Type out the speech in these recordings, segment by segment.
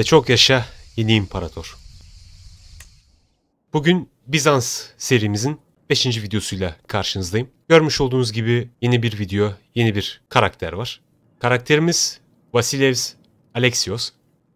Ve çok yaşa yeni imparator. Bugün Bizans serimizin 5. videosuyla karşınızdayım. Görmüş olduğunuz gibi yeni bir video, yeni bir karakter var. Karakterimiz Vasilevs Alexios.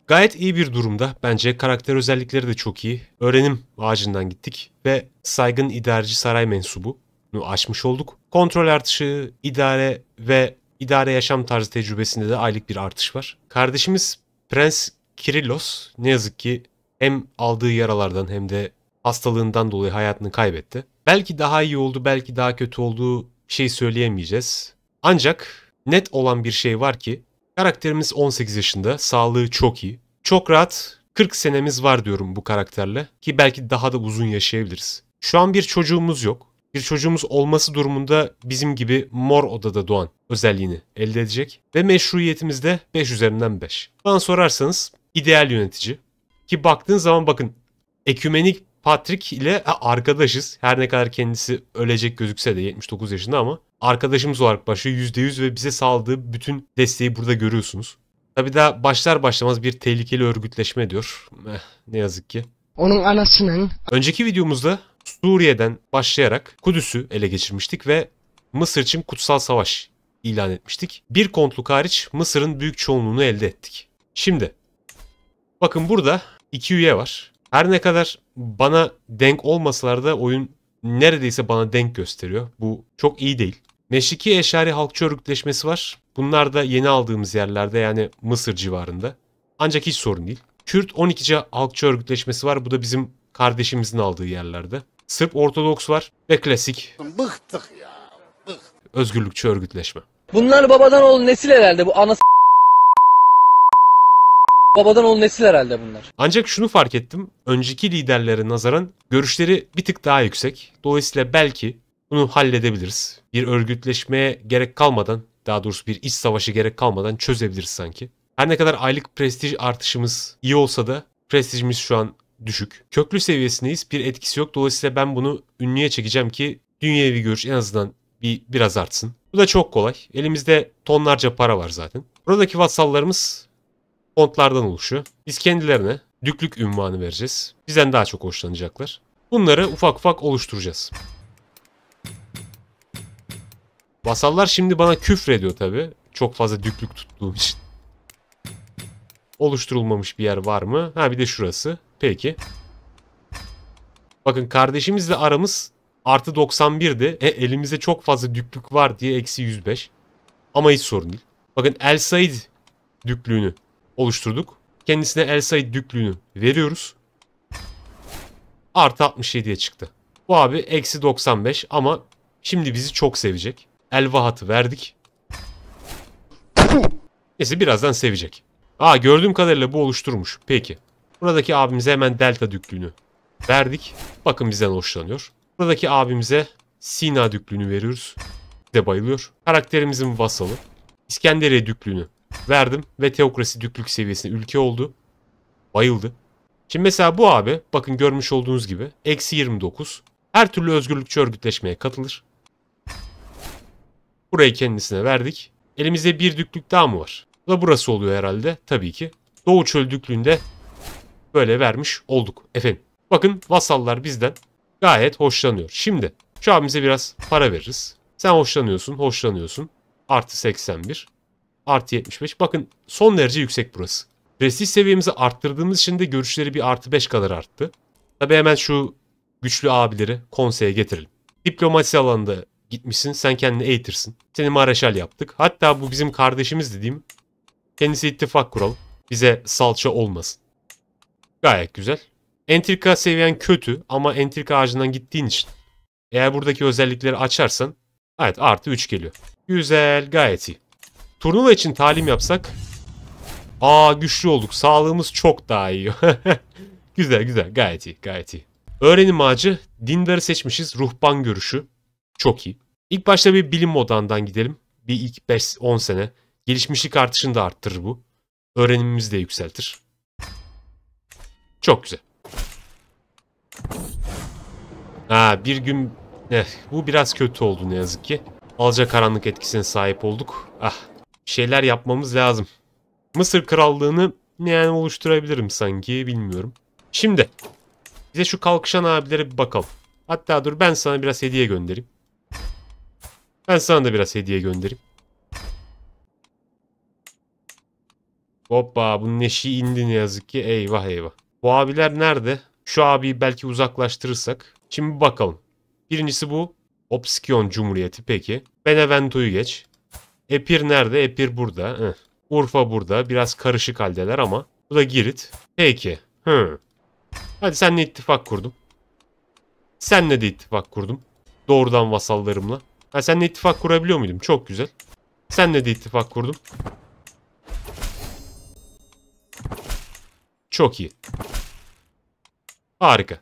Gayet iyi bir durumda. Bence karakter özellikleri de çok iyi. Öğrenim ağacından gittik ve saygın idareci saray mensubu açmış olduk. Kontrol artışı, idare ve idare yaşam tarzı tecrübesinde de aylık bir artış var. Kardeşimiz Prens Kirillos ne yazık ki hem aldığı yaralardan hem de hastalığından dolayı hayatını kaybetti. Belki daha iyi oldu, belki daha kötü olduğu şey söyleyemeyeceğiz. Ancak net olan bir şey var ki karakterimiz 18 yaşında, sağlığı çok iyi. Çok rahat 40 senemiz var diyorum bu karakterle ki belki daha da uzun yaşayabiliriz. Şu an bir çocuğumuz yok. Bir çocuğumuz olması durumunda bizim gibi mor odada doğan özelliğini elde edecek ve meşruiyetimiz de 5 üzerinden 5. Bana sorarsanız ideal yönetici. Ki baktığın zaman bakın ekümenik Patrick ile arkadaşız. Her ne kadar kendisi ölecek gözükse de 79 yaşında ama arkadaşımız olarak başlıyor. %100 ve bize sağladığı bütün desteği burada görüyorsunuz. Tabi daha başlar başlamaz bir tehlikeli örgütleşme diyor. Eh, ne yazık ki. Onun anasının. Önceki videomuzda Suriye'den başlayarak Kudüs'ü ele geçirmiştik ve Mısır için kutsal savaş ilan etmiştik. Bir kontluk hariç Mısır'ın büyük çoğunluğunu elde ettik. Şimdi Bakın burada iki üye var. Her ne kadar bana denk olmasalar da oyun neredeyse bana denk gösteriyor. Bu çok iyi değil. Meşriki Eşari Halkçı Örgütleşmesi var. Bunlar da yeni aldığımız yerlerde yani Mısır civarında. Ancak hiç sorun değil. Kürt 12. Halkçı Örgütleşmesi var. Bu da bizim kardeşimizin aldığı yerlerde. Sırp Ortodoks var ve klasik. Bıktık ya. Bıktık. Özgürlükçü örgütleşme. Bunlar babadan oğul nesil herhalde bu anası babadan onun nesil herhalde bunlar. Ancak şunu fark ettim. Önceki liderlere nazaran görüşleri bir tık daha yüksek. Dolayısıyla belki bunu halledebiliriz. Bir örgütleşmeye gerek kalmadan, daha doğrusu bir iç savaşı gerek kalmadan çözebiliriz sanki. Her ne kadar aylık prestij artışımız iyi olsa da prestijimiz şu an düşük. Köklü seviyesindeyiz. Bir etkisi yok. Dolayısıyla ben bunu ünlüye çekeceğim ki dünyevi görüş en azından bir biraz artsın. Bu da çok kolay. Elimizde tonlarca para var zaten. Buradaki vasallarımız fontlardan oluşuyor. Biz kendilerine düklük ünvanı vereceğiz. Bizden daha çok hoşlanacaklar. Bunları ufak ufak oluşturacağız. Vasallar şimdi bana küfür ediyor tabi. Çok fazla düklük tuttuğum için. Oluşturulmamış bir yer var mı? Ha bir de şurası. Peki. Bakın kardeşimizle aramız artı 91'di. E, elimizde çok fazla düklük var diye eksi 105. Ama hiç sorun değil. Bakın El Said düklüğünü oluşturduk. Kendisine El Said düklünü veriyoruz. Artı 67'ye çıktı. Bu abi eksi 95 ama şimdi bizi çok sevecek. El Vahat'ı verdik. Neyse birazdan sevecek. Aa gördüğüm kadarıyla bu oluşturmuş. Peki. Buradaki abimize hemen delta düklünü verdik. Bakın bizden hoşlanıyor. Buradaki abimize Sina düklünü veriyoruz. Bize bayılıyor. Karakterimizin vasalı. İskenderiye düklünü. Verdim ve teokrasi düklük seviyesine ülke oldu. Bayıldı. Şimdi mesela bu abi bakın görmüş olduğunuz gibi eksi 29. Her türlü özgürlükçü örgütleşmeye katılır. Burayı kendisine verdik. Elimizde bir düklük daha mı var? Bu da burası oluyor herhalde tabii ki. Doğu çöl düklüğünde böyle vermiş olduk efendim. Bakın vasallar bizden gayet hoşlanıyor. Şimdi şu abimize biraz para veririz. Sen hoşlanıyorsun, hoşlanıyorsun. Artı 81. Artı 75. Bakın son derece yüksek burası. Prestij seviyemizi arttırdığımız için de görüşleri bir artı 5 kadar arttı. Tabi hemen şu güçlü abileri konseye getirelim. Diplomasi alanında gitmişsin. Sen kendini eğitirsin. Seni mareşal yaptık. Hatta bu bizim kardeşimiz dediğim. Kendisi ittifak kuralım. Bize salça olmasın. Gayet güzel. Entrika seviyen kötü ama entrika ağacından gittiğin için. Eğer buradaki özellikleri açarsan evet artı 3 geliyor. Güzel gayet iyi. Turnuva için talim yapsak. Aa güçlü olduk. Sağlığımız çok daha iyi. güzel güzel. Gayet iyi. Gayet iyi. Öğrenim ağacı. Dindarı seçmişiz. Ruhban görüşü. Çok iyi. İlk başta bir bilim odağından gidelim. Bir ilk 5-10 sene. Gelişmişlik artışını da arttırır bu. Öğrenimimizi de yükseltir. Çok güzel. Ha bir gün... Eh, bu biraz kötü oldu ne yazık ki. Alacakaranlık etkisine sahip olduk. Ah şeyler yapmamız lazım. Mısır krallığını yani oluşturabilirim sanki bilmiyorum. Şimdi bize şu kalkışan abilere bir bakalım. Hatta dur ben sana biraz hediye göndereyim. Ben sana da biraz hediye göndereyim. Hoppa bunun eşi indi ne yazık ki. Eyvah eyvah. Bu abiler nerede? Şu abiyi belki uzaklaştırırsak. Şimdi bakalım. Birincisi bu. Opsiyon Cumhuriyeti peki. Benevento'yu geç. Epir nerede? Epir burada. Urfa burada. Biraz karışık haldeler ama. Bu da Girit. Peki. Hı. Hadi seninle ittifak kurdum. Senle de ittifak kurdum. Doğrudan vasallarımla. Ha seninle ittifak kurabiliyor muydum? Çok güzel. Senle de ittifak kurdum. Çok iyi. Harika.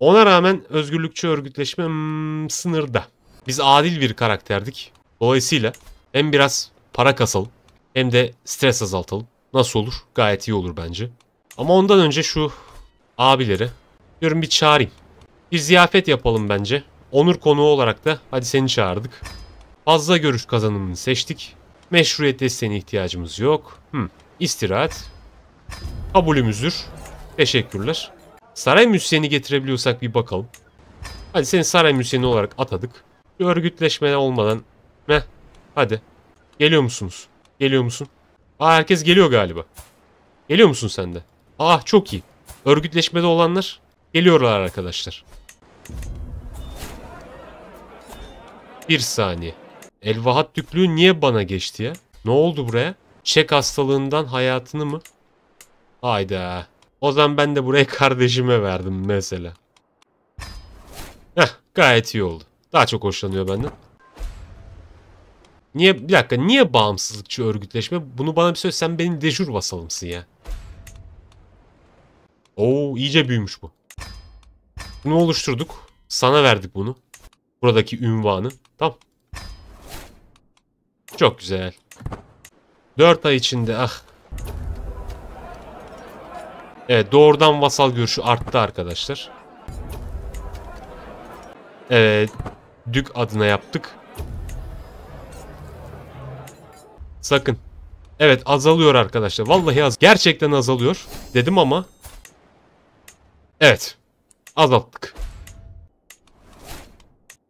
Ona rağmen özgürlükçü örgütleşme hmm, sınırda. Biz adil bir karakterdik. Dolayısıyla hem biraz para kasalım hem de stres azaltalım. Nasıl olur? Gayet iyi olur bence. Ama ondan önce şu abileri diyorum bir çağırayım. Bir ziyafet yapalım bence. Onur konuğu olarak da hadi seni çağırdık. Fazla görüş kazanımını seçtik. Meşruiyet desteğine ihtiyacımız yok. Hmm. İstirahat. Kabulümüzdür. Teşekkürler. Saray müsyeni getirebiliyorsak bir bakalım. Hadi seni saray müsyeni olarak atadık. Bir örgütleşme olmadan... Meh Hadi. Geliyor musunuz? Geliyor musun? Aa herkes geliyor galiba. Geliyor musun sen de? Aa ah, çok iyi. Örgütleşmede olanlar geliyorlar arkadaşlar. Bir saniye. Elvahat tüklüğü niye bana geçti ya? Ne oldu buraya? Çek hastalığından hayatını mı? Hayda. O zaman ben de buraya kardeşime verdim mesela. Heh gayet iyi oldu. Daha çok hoşlanıyor benden. Niye bir dakika niye bağımsızlıkçı örgütleşme? Bunu bana bir söyle sen benim dejur vasalımsın ya. Oo iyice büyümüş bu. Bunu oluşturduk. Sana verdik bunu. Buradaki ünvanı. Tamam. Çok güzel. 4 ay içinde ah. Evet doğrudan vasal görüşü arttı arkadaşlar. Evet. Dük adına yaptık. Sakın. Evet azalıyor arkadaşlar. Vallahi az. Gerçekten azalıyor. Dedim ama. Evet. Azalttık.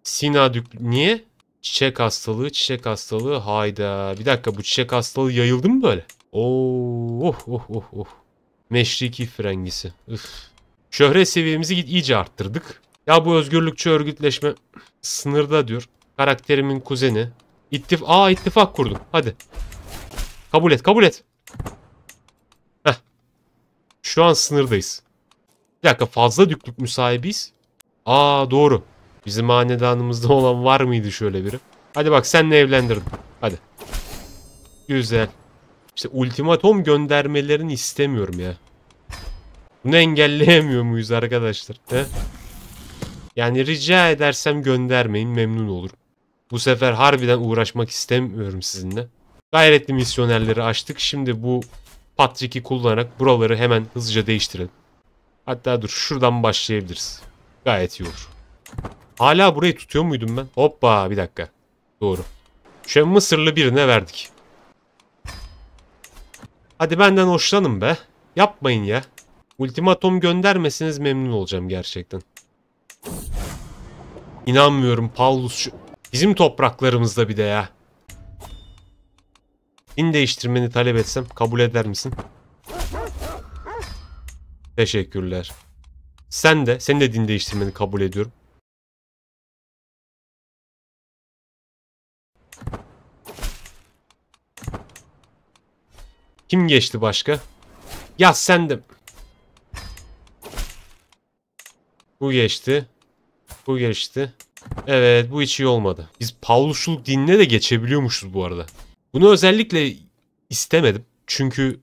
Sina Niye? Çiçek hastalığı, çiçek hastalığı. Hayda. Bir dakika bu çiçek hastalığı yayıldı mı böyle? Oo, oh, oh, oh, oh. Meşriki frengisi. Üf. Şöhret seviyemizi iyice arttırdık. Ya bu özgürlükçü örgütleşme sınırda diyor. Karakterimin kuzeni. İttif Aa ittifak kurdum. Hadi. Kabul et kabul et. Heh. Şu an sınırdayız. Bir dakika fazla düklük müsahibiyiz. Aa doğru. Bizim hanedanımızda olan var mıydı şöyle biri? Hadi bak senle evlendirdim. Hadi. Güzel. İşte ultimatom göndermelerini istemiyorum ya. Bunu engelleyemiyor muyuz arkadaşlar? He? Yani rica edersem göndermeyin memnun olurum. Bu sefer harbiden uğraşmak istemiyorum sizinle. Gayretli misyonerleri açtık. Şimdi bu Patrick'i kullanarak buraları hemen hızlıca değiştirelim. Hatta dur şuradan başlayabiliriz. Gayet iyi olur. Hala burayı tutuyor muydum ben? Hoppa bir dakika. Doğru. Şu Mısırlı birine verdik. Hadi benden hoşlanın be. Yapmayın ya. Ultimatom göndermeseniz memnun olacağım gerçekten. İnanmıyorum Paulus şu Bizim topraklarımızda bir de ya. Din değiştirmeni talep etsem kabul eder misin? Teşekkürler. Sen de, senin de din değiştirmeni kabul ediyorum. Kim geçti başka? Ya sendim. Bu geçti. Bu geçti. Evet bu hiç iyi olmadı. Biz Pavluşluk dinine de geçebiliyormuşuz bu arada. Bunu özellikle istemedim. Çünkü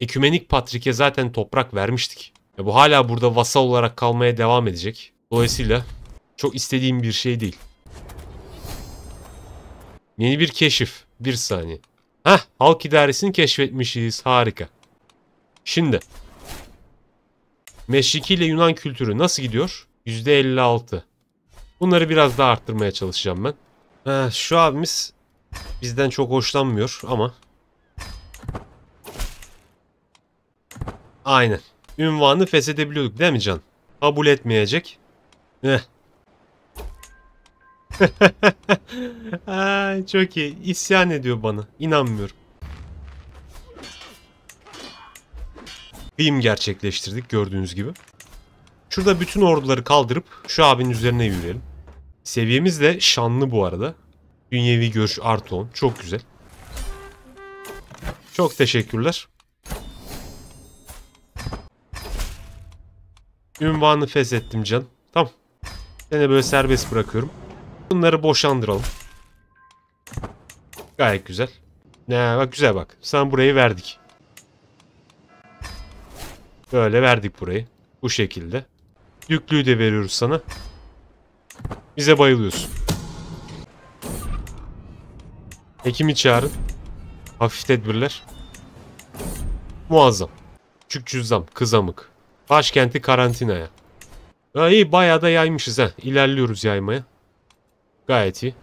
Ekümenik Patrik'e zaten toprak vermiştik. Ya bu hala burada vasal olarak kalmaya devam edecek. Dolayısıyla çok istediğim bir şey değil. Yeni bir keşif. Bir saniye. Heh halk idaresini keşfetmişiz. Harika. Şimdi. Meşriki ile Yunan kültürü nasıl gidiyor? %56. Bunları biraz daha arttırmaya çalışacağım ben. Heh, şu abimiz bizden çok hoşlanmıyor ama. Aynen. Ünvanı feshedebiliyorduk değil mi Can? Kabul etmeyecek. Heh. Ay, çok iyi. İsyan ediyor bana. İnanmıyorum. Kıyım gerçekleştirdik gördüğünüz gibi. Şurada bütün orduları kaldırıp şu abinin üzerine yürüyelim. Seviyemiz de şanlı bu arada. Dünyevi görüş artı 10. Çok güzel. Çok teşekkürler. Ünvanı feshettim can. Tamam. Seni böyle serbest bırakıyorum. Bunları boşandıralım. Gayet güzel. Ne bak güzel bak. Sen burayı verdik. Böyle verdik burayı. Bu şekilde. Yüklüğü de veriyoruz sana. Bize bayılıyorsun. Hekimi çağırın. Hafif tedbirler. Muazzam. Küçük cüzzam, kızamık. Başkenti karantinaya. Ha, iyi bayağı da yaymışız ha. İlerliyoruz yaymaya. Gayet iyi.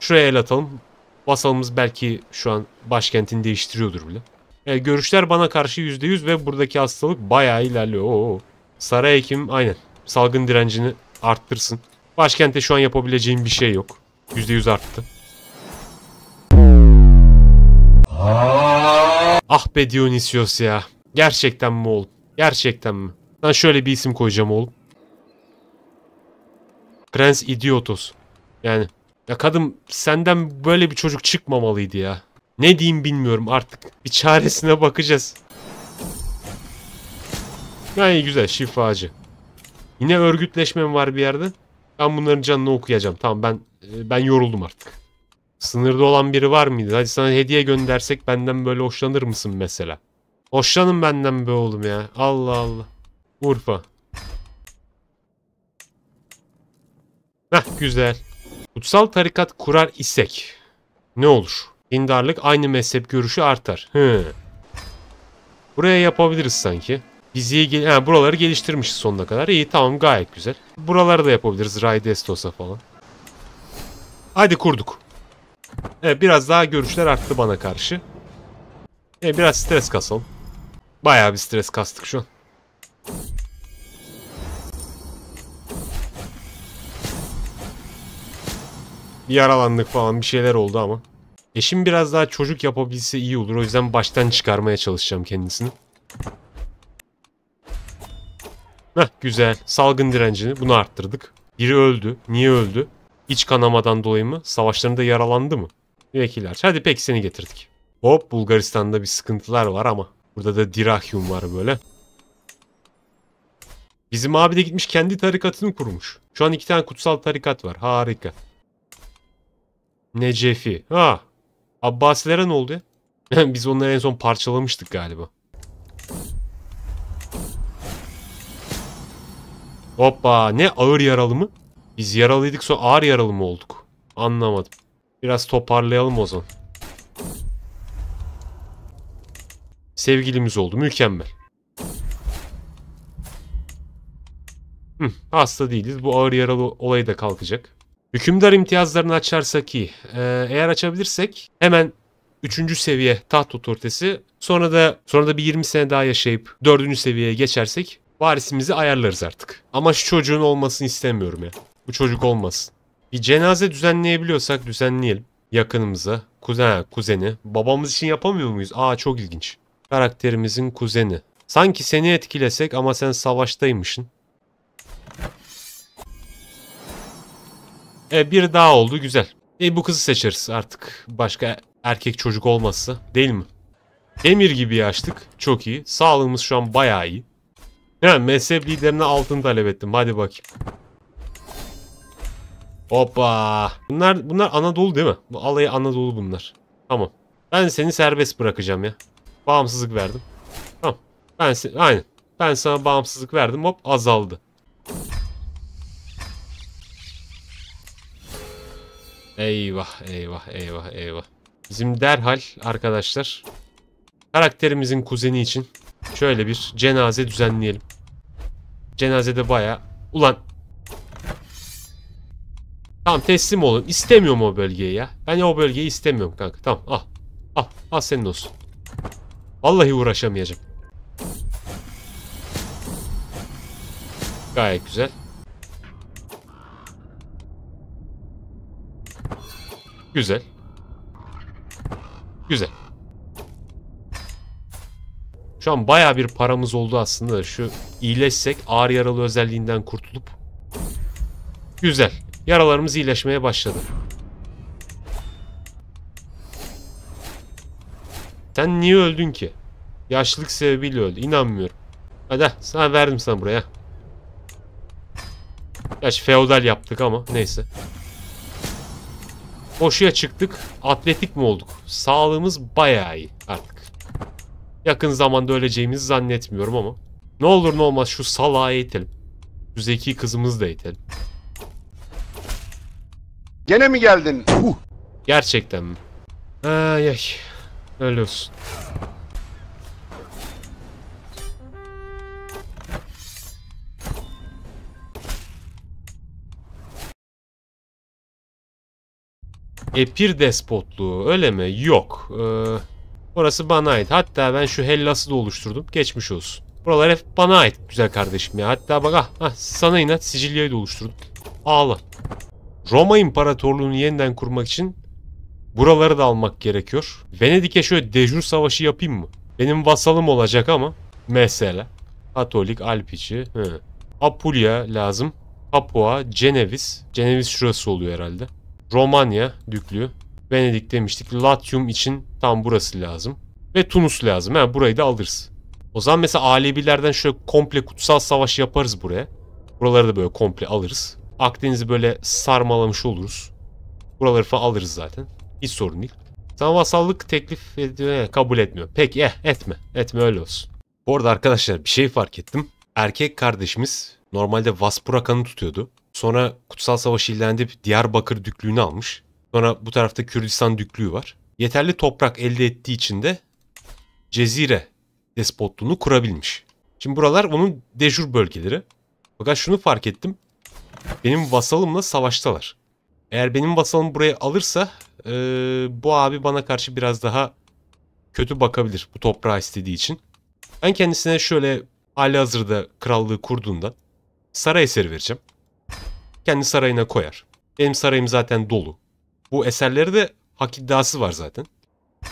Şuraya el atalım. Vasalımız belki şu an başkentini değiştiriyordur bile. E, görüşler bana karşı %100 ve buradaki hastalık bayağı ilerliyor. Oo. Saray hekim aynen salgın direncini arttırsın. Başkente şu an yapabileceğim bir şey yok. %100 arttı. Ah be Dionysios ya. Gerçekten mi oğlum? Gerçekten mi? Ben şöyle bir isim koyacağım oğlum. Prens Idiotos. Yani ya kadın senden böyle bir çocuk çıkmamalıydı ya. Ne diyeyim bilmiyorum artık. Bir çaresine bakacağız. Yani güzel şifacı. Yine örgütleşmem var bir yerde? Ben bunların canını okuyacağım. Tamam ben e, ben yoruldum artık. Sınırda olan biri var mıydı? Hadi sana hediye göndersek benden böyle hoşlanır mısın mesela? Hoşlanın benden be oğlum ya. Allah Allah. Urfa. Heh güzel. Kutsal tarikat kurar isek ne olur? Dindarlık aynı mezhep görüşü artar. Hı. Buraya yapabiliriz sanki. Bizi ha, buraları geliştirmişiz sonuna kadar. İyi tamam gayet güzel. Buraları da yapabiliriz Raidestos'a falan. Hadi kurduk. Evet biraz daha görüşler arttı bana karşı. Evet, biraz stres kasalım. Bayağı bir stres kastık şu an. Yaralandık falan bir şeyler oldu ama. Eşim biraz daha çocuk yapabilse iyi olur. O yüzden baştan çıkarmaya çalışacağım kendisini. Heh, güzel. Salgın direncini bunu arttırdık. Biri öldü. Niye öldü? İç kanamadan dolayı mı? Savaşlarında yaralandı mı? Vekiler. Hadi pek seni getirdik. Hop Bulgaristan'da bir sıkıntılar var ama. Burada da Dirahyum var böyle. Bizim abi de gitmiş kendi tarikatını kurmuş. Şu an iki tane kutsal tarikat var. Harika. Necefi. Ha. Abbasilere ne oldu ya? Biz onları en son parçalamıştık galiba. Hoppa ne ağır yaralı mı? Biz yaralıydık sonra ağır yaralı mı olduk? Anlamadım. Biraz toparlayalım o zaman. Sevgilimiz oldu mükemmel. Hı, hasta değiliz. Bu ağır yaralı olayı da kalkacak. Hükümdar imtiyazlarını açarsak iyi. Ee, eğer açabilirsek hemen 3. seviye taht otoritesi. Sonra da sonra da bir 20 sene daha yaşayıp 4. seviyeye geçersek Varisimizi ayarlarız artık. Ama şu çocuğun olmasını istemiyorum ya. Bu çocuk olmasın. Bir cenaze düzenleyebiliyorsak düzenleyelim. Yakınımıza. Kuzen, kuzeni. Babamız için yapamıyor muyuz? Aa çok ilginç. Karakterimizin kuzeni. Sanki seni etkilesek ama sen savaştaymışsın. E bir daha oldu güzel. E bu kızı seçeriz artık. Başka erkek çocuk olmazsa değil mi? Demir gibi açtık. Çok iyi. Sağlığımız şu an bayağı iyi. Yani mezhep liderine altın talep ettim. Hadi bakayım. Hoppa. Bunlar bunlar Anadolu değil mi? Bu alayı Anadolu bunlar. Tamam. Ben seni serbest bırakacağım ya. Bağımsızlık verdim. Tamam. Ben seni aynen. Ben sana bağımsızlık verdim. Hop azaldı. Eyvah eyvah eyvah eyvah. Bizim derhal arkadaşlar karakterimizin kuzeni için Şöyle bir cenaze düzenleyelim. Cenazede baya... Ulan... Tamam teslim olun. İstemiyorum o bölgeyi ya. Ben o bölgeyi istemiyorum kanka. Tamam al. Al. Al senin olsun. Vallahi uğraşamayacağım. Gayet güzel. Güzel. Güzel. Şu an baya bir paramız oldu aslında şu iyileşsek ağır yaralı özelliğinden kurtulup. Güzel. Yaralarımız iyileşmeye başladı. Sen niye öldün ki? Yaşlılık sebebiyle öldü. İnanmıyorum. Hadi sana verdim sana buraya. Gerçi feodal yaptık ama neyse. Koşuya çıktık. Atletik mi olduk? Sağlığımız bayağı iyi artık. Yakın zamanda öleceğimizi zannetmiyorum ama. Ne olur ne olmaz şu salağı eğitelim. Şu zeki kızımızı da eğitelim. Gene mi geldin? Huh. Gerçekten mi? Ay ay. Öyle olsun. Epir despotluğu öyle mi? Yok. Ee, Orası bana ait. Hatta ben şu hellası da oluşturdum. Geçmiş olsun. Buralar hep bana ait güzel kardeşim ya. Hatta bak ah, ah sana inat Sicilya'yı da oluşturdum. Ağla. Roma İmparatorluğu'nu yeniden kurmak için buraları da almak gerekiyor. Venedik'e şöyle dejur savaşı yapayım mı? Benim vasalım olacak ama mesela. Katolik, Alpici. Hı. Apulia lazım. Papua, Ceneviz. Ceneviz şurası oluyor herhalde. Romanya düklüğü. Venedik demiştik. Latium için tam burası lazım. Ve Tunus lazım. Yani burayı da alırız. O zaman mesela Alevilerden şöyle komple kutsal savaş yaparız buraya. Buraları da böyle komple alırız. Akdeniz'i böyle sarmalamış oluruz. Buraları falan alırız zaten. Hiç sorun değil. Sana vasallık teklif ediyor, kabul etmiyor. Peki eh etme. Etme öyle olsun. Bu arada arkadaşlar bir şey fark ettim. Erkek kardeşimiz normalde Vaspurakan'ı tutuyordu. Sonra Kutsal Savaş ilan edip Diyarbakır Düklüğü'nü almış. Sonra bu tarafta Kürdistan düklüğü var. Yeterli toprak elde ettiği için de Cezire despotluğunu kurabilmiş. Şimdi buralar onun dejur bölgeleri. Fakat şunu fark ettim. Benim vasalımla savaştalar. Eğer benim vasalım burayı alırsa ee, bu abi bana karşı biraz daha kötü bakabilir bu toprağı istediği için. Ben kendisine şöyle hali hazırda krallığı kurduğundan saray eseri vereceğim. Kendi sarayına koyar. Benim sarayım zaten dolu. Bu eserleri de hak iddiası var zaten.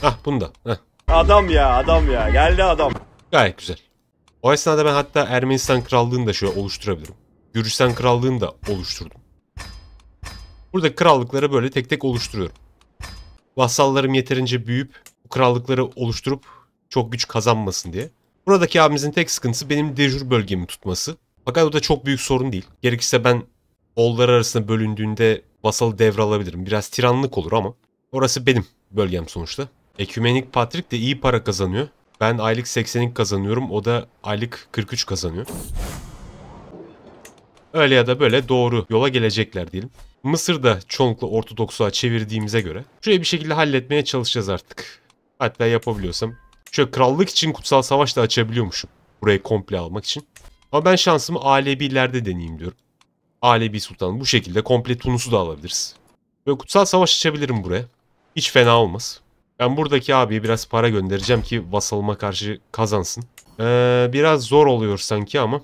Hah bunda. Heh. Adam ya adam ya geldi adam. Gayet güzel. O esnada ben hatta Ermenistan Krallığı'nı da şöyle oluşturabilirim. Gürcistan Krallığı'nı da oluşturdum. Burada krallıkları böyle tek tek oluşturuyorum. Vassallarım yeterince büyüyüp bu krallıkları oluşturup çok güç kazanmasın diye. Buradaki abimizin tek sıkıntısı benim dejur bölgemi tutması. Fakat o da çok büyük sorun değil. Gerekirse ben bollar arasında bölündüğünde vasalı devralabilirim. Biraz tiranlık olur ama orası benim bölgem sonuçta. Ekümenik Patrick de iyi para kazanıyor. Ben aylık 80'lik kazanıyorum. O da aylık 43 kazanıyor. Öyle ya da böyle doğru yola gelecekler diyelim. Mısır'da çoğunlukla Ortodoksluğa çevirdiğimize göre şurayı bir şekilde halletmeye çalışacağız artık. Hatta yapabiliyorsam. Şöyle krallık için kutsal savaş da açabiliyormuşum. Burayı komple almak için. Ama ben şansımı alebilerde deneyeyim diyorum. Alevi Sultan. Bu şekilde komple Tunus'u da alabiliriz. Böyle kutsal savaş açabilirim buraya. Hiç fena olmaz. Ben buradaki abiye biraz para göndereceğim ki vasalıma karşı kazansın. Ee, biraz zor oluyor sanki ama.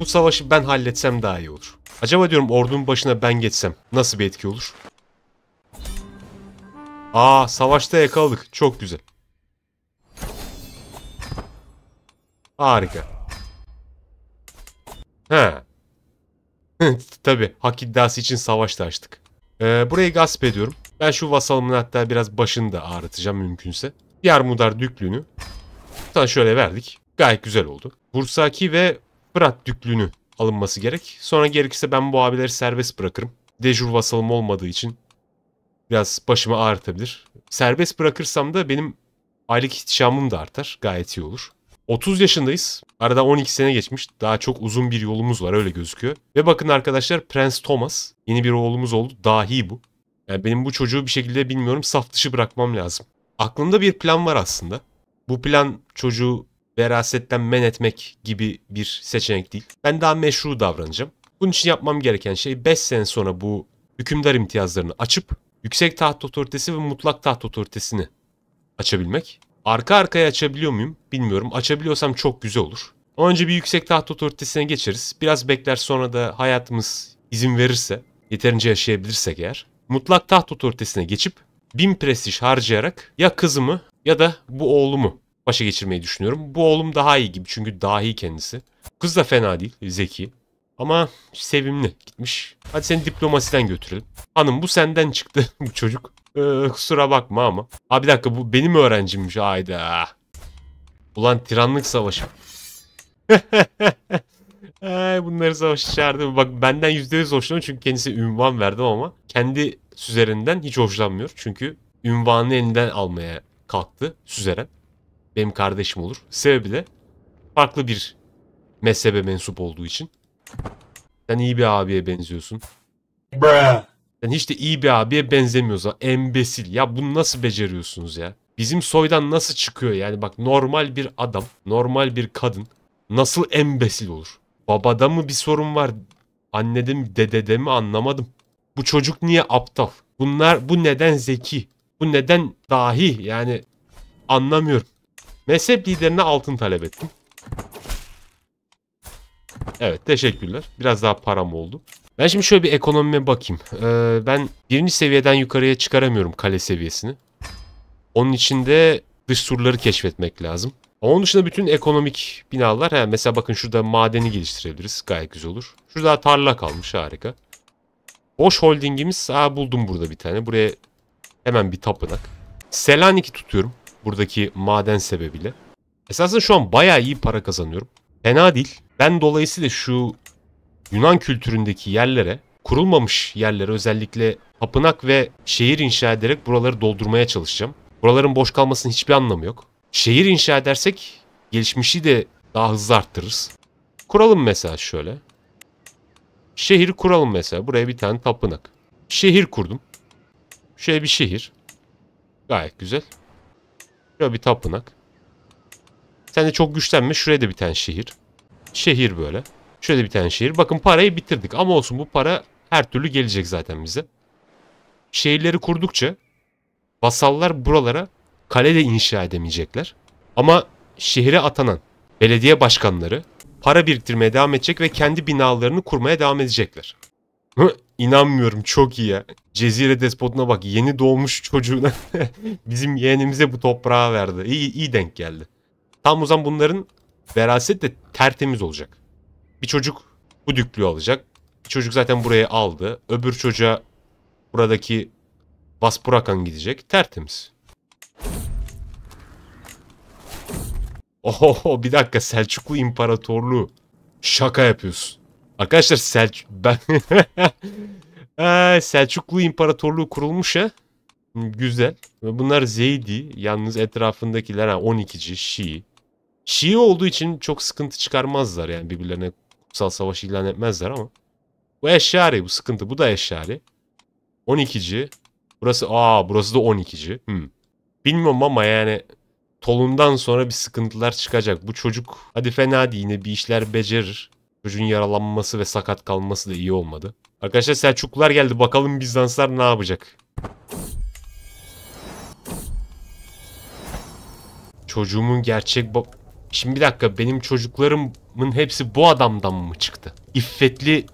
Bu savaşı ben halletsem daha iyi olur. Acaba diyorum ordunun başına ben geçsem nasıl bir etki olur? Aa savaşta yakaladık. Çok güzel. Harika. He. Tabi hak iddiası için savaş da açtık. Ee, burayı gasp ediyorum. Ben şu vasalımın hatta biraz başını da ağrıtacağım mümkünse. Yarmudar düklünü sana şöyle verdik. Gayet güzel oldu. Bursaki ve Fırat düklünü alınması gerek. Sonra gerekirse ben bu abileri serbest bırakırım. Dejur vasalım olmadığı için biraz başımı ağrıtabilir. Serbest bırakırsam da benim aylık ihtişamım da artar. Gayet iyi olur. 30 yaşındayız. Arada 12 sene geçmiş. Daha çok uzun bir yolumuz var öyle gözüküyor. Ve bakın arkadaşlar Prens Thomas yeni bir oğlumuz oldu. Dahi bu. Yani benim bu çocuğu bir şekilde bilmiyorum saf dışı bırakmam lazım. Aklımda bir plan var aslında. Bu plan çocuğu verasetten men etmek gibi bir seçenek değil. Ben daha meşru davranacağım. Bunun için yapmam gereken şey 5 sene sonra bu hükümdar imtiyazlarını açıp yüksek taht otoritesi ve mutlak taht otoritesini açabilmek. Arka arkaya açabiliyor muyum? Bilmiyorum. Açabiliyorsam çok güzel olur. Önce bir yüksek taht otoritesine geçeriz. Biraz bekler sonra da hayatımız izin verirse, yeterince yaşayabilirsek eğer. Mutlak taht otoritesine geçip bin prestij harcayarak ya kızımı ya da bu oğlumu başa geçirmeyi düşünüyorum. Bu oğlum daha iyi gibi çünkü dahi kendisi. Kız da fena değil, zeki. Ama sevimli gitmiş. Hadi seni diplomasiden götürelim. Hanım bu senden çıktı bu çocuk. Ee, kusura bakma ama. Abi bir dakika bu benim öğrencimmiş ayda. Ulan tiranlık savaşı. Ay, bunları savaş içerdi. Bak benden %100 hoşlanıyor çünkü kendisi ünvan verdim ama kendi süzerinden hiç hoşlanmıyor. Çünkü ünvanı elinden almaya kalktı süzeren. Benim kardeşim olur. Sebebi de farklı bir mezhebe mensup olduğu için. Sen iyi bir abiye benziyorsun. Bruh. Yani hiç de iyi bir abiye benzemiyorsa embesil. Ya bunu nasıl beceriyorsunuz ya? Bizim soydan nasıl çıkıyor yani bak normal bir adam, normal bir kadın nasıl embesil olur? Babada mı bir sorun var? Annede mi, dedede mi anlamadım. Bu çocuk niye aptal? Bunlar bu neden zeki? Bu neden dahi? Yani anlamıyorum. Mezhep liderine altın talep ettim. Evet teşekkürler. Biraz daha param oldu. Ben şimdi şöyle bir ekonomime bakayım. Ee, ben birinci seviyeden yukarıya çıkaramıyorum kale seviyesini. Onun için de dış surları keşfetmek lazım. Ama onun dışında bütün ekonomik binalar. He, mesela bakın şurada madeni geliştirebiliriz. Gayet güzel olur. Şurada tarla kalmış harika. Boş holdingimiz. Aa, buldum burada bir tane. Buraya hemen bir tapınak. Selanik'i tutuyorum. Buradaki maden sebebiyle. Esasında şu an baya iyi para kazanıyorum. Fena değil. Ben dolayısıyla şu Yunan kültüründeki yerlere, kurulmamış yerlere özellikle tapınak ve şehir inşa ederek buraları doldurmaya çalışacağım. Buraların boş kalmasının hiçbir anlamı yok. Şehir inşa edersek gelişmişliği de daha hızlı arttırırız. Kuralım mesela şöyle. Şehir kuralım mesela. Buraya bir tane tapınak. Şehir kurdum. Şöyle bir şehir. Gayet güzel. Şöyle bir tapınak. Sen de çok güçlenme. Şuraya da bir tane şehir. Şehir böyle. Şöyle bir tane şehir. Bakın parayı bitirdik ama olsun bu para her türlü gelecek zaten bize. Şehirleri kurdukça vasallar buralara kale de inşa edemeyecekler. Ama şehre atanan belediye başkanları para biriktirmeye devam edecek ve kendi binalarını kurmaya devam edecekler. İnanmıyorum çok iyi ya. Cezire despotuna bak yeni doğmuş çocuğuna bizim yeğenimize bu toprağı verdi. İyi, iyi denk geldi. Tam o zaman bunların veraset de tertemiz olacak. Bir çocuk bu düklüğü alacak. Bir çocuk zaten buraya aldı. Öbür çocuğa buradaki Vaspurakan gidecek. Tertemiz. Oho bir dakika Selçuklu İmparatorluğu. Şaka yapıyorsun. Arkadaşlar Selç... Ben... Selçuklu İmparatorluğu kurulmuş ya. Güzel. Bunlar Zeydi. Yalnız etrafındakiler ha, 12. Şii. Şii olduğu için çok sıkıntı çıkarmazlar yani birbirlerine kutsal savaş ilan etmezler ama. Bu eşyari bu sıkıntı. Bu da eşyari. 12'ci. Burası aa burası da 12'ci. Hmm. Bilmiyorum ama yani Tolundan sonra bir sıkıntılar çıkacak. Bu çocuk hadi fena değil yine bir işler becerir. Çocuğun yaralanması ve sakat kalması da iyi olmadı. Arkadaşlar Selçuklular geldi. Bakalım Bizanslar ne yapacak? Çocuğumun gerçek Şimdi bir dakika benim çocuklarım mın hepsi bu adamdan mı çıktı? İffetli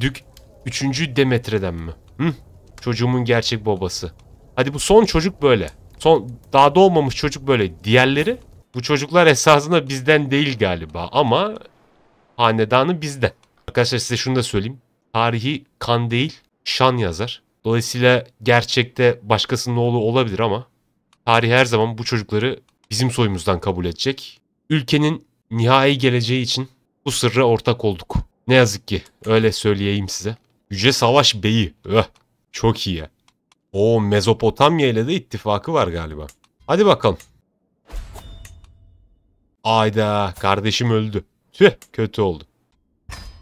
Dük 3. Demetre'den mi? Hı? Çocuğumun gerçek babası. Hadi bu son çocuk böyle. Son daha doğmamış çocuk böyle. Diğerleri bu çocuklar esasında bizden değil galiba ama hanedanı bizden. Arkadaşlar size şunu da söyleyeyim. Tarihi kan değil şan yazar. Dolayısıyla gerçekte başkasının oğlu olabilir ama tarih her zaman bu çocukları bizim soyumuzdan kabul edecek. Ülkenin nihai geleceği için bu sırra ortak olduk. Ne yazık ki öyle söyleyeyim size. Yüce Savaş Beyi. Öh, çok iyi ya. O Mezopotamya ile de ittifakı var galiba. Hadi bakalım. Ayda kardeşim öldü. Tüh kötü oldu.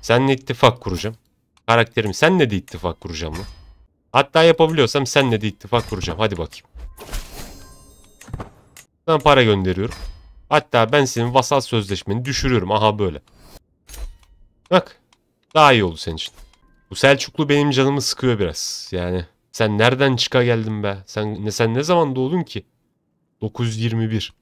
Seninle ittifak kuracağım. Karakterim senle de ittifak kuracağım lan. Hatta yapabiliyorsam senle de ittifak kuracağım. Hadi bakayım. Ben para gönderiyorum. Hatta ben senin vasal sözleşmeni düşürüyorum. Aha böyle. Bak. Daha iyi oldu senin için. Bu Selçuklu benim canımı sıkıyor biraz. Yani sen nereden çıka geldin be? Sen ne sen ne zaman doğdun ki? 921.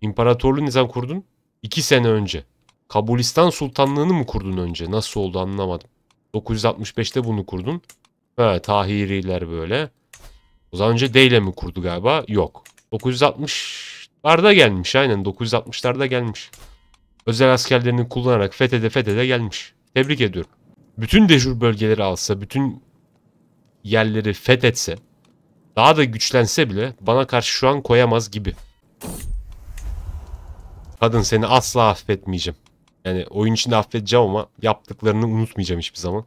İmparatorluğu ne zaman kurdun? 2 sene önce. Kabulistan Sultanlığını mı kurdun önce? Nasıl oldu anlamadım. 965'te bunu kurdun. Ha Tahiriler böyle. O zaman önce Deyle mi kurdu galiba? Yok. 960 Larda gelmiş aynen 960'larda gelmiş. Özel askerlerini kullanarak FETÖ'de FETÖ'de gelmiş. Tebrik ediyorum. Bütün dejur bölgeleri alsa, bütün yerleri fethetse, daha da güçlense bile bana karşı şu an koyamaz gibi. Kadın seni asla affetmeyeceğim. Yani oyun içinde affedeceğim ama yaptıklarını unutmayacağım hiçbir zaman.